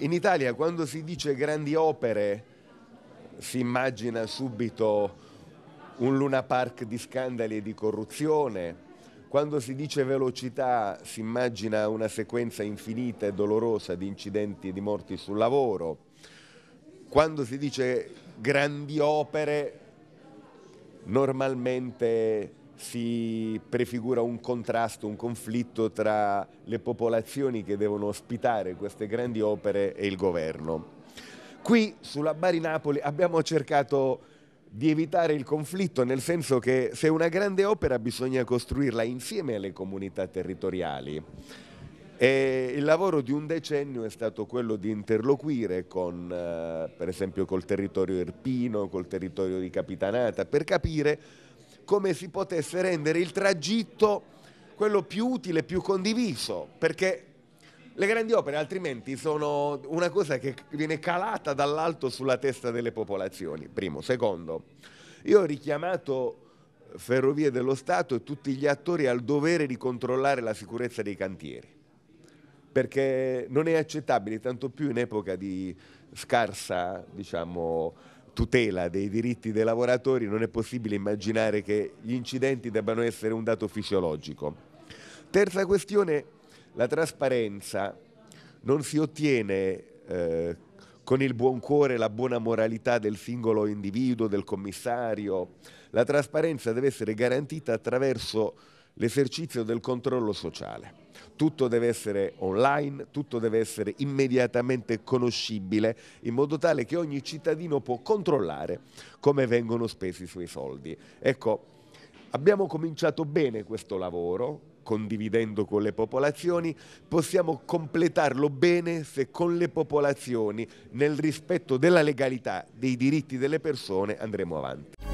in Italia quando si dice grandi opere si immagina subito un Luna Park di scandali e di corruzione, quando si dice velocità si immagina una sequenza infinita e dolorosa di incidenti e di morti sul lavoro, quando si dice grandi opere normalmente si prefigura un contrasto, un conflitto tra le popolazioni che devono ospitare queste grandi opere e il governo. Qui sulla Bari Napoli abbiamo cercato di evitare il conflitto, nel senso che se una grande opera bisogna costruirla insieme alle comunità territoriali. E il lavoro di un decennio è stato quello di interloquire con, eh, per esempio, col territorio irpino, col territorio di Capitanata, per capire come si potesse rendere il tragitto quello più utile, più condiviso, perché le grandi opere altrimenti sono una cosa che viene calata dall'alto sulla testa delle popolazioni, primo. Secondo, io ho richiamato Ferrovie dello Stato e tutti gli attori al dovere di controllare la sicurezza dei cantieri, perché non è accettabile, tanto più in epoca di scarsa, diciamo, tutela dei diritti dei lavoratori non è possibile immaginare che gli incidenti debbano essere un dato fisiologico. Terza questione, la trasparenza non si ottiene eh, con il buon cuore, la buona moralità del singolo individuo, del commissario. La trasparenza deve essere garantita attraverso l'esercizio del controllo sociale. Tutto deve essere online, tutto deve essere immediatamente conoscibile, in modo tale che ogni cittadino può controllare come vengono spesi i suoi soldi. Ecco, abbiamo cominciato bene questo lavoro, condividendo con le popolazioni, possiamo completarlo bene se con le popolazioni, nel rispetto della legalità, dei diritti delle persone, andremo avanti.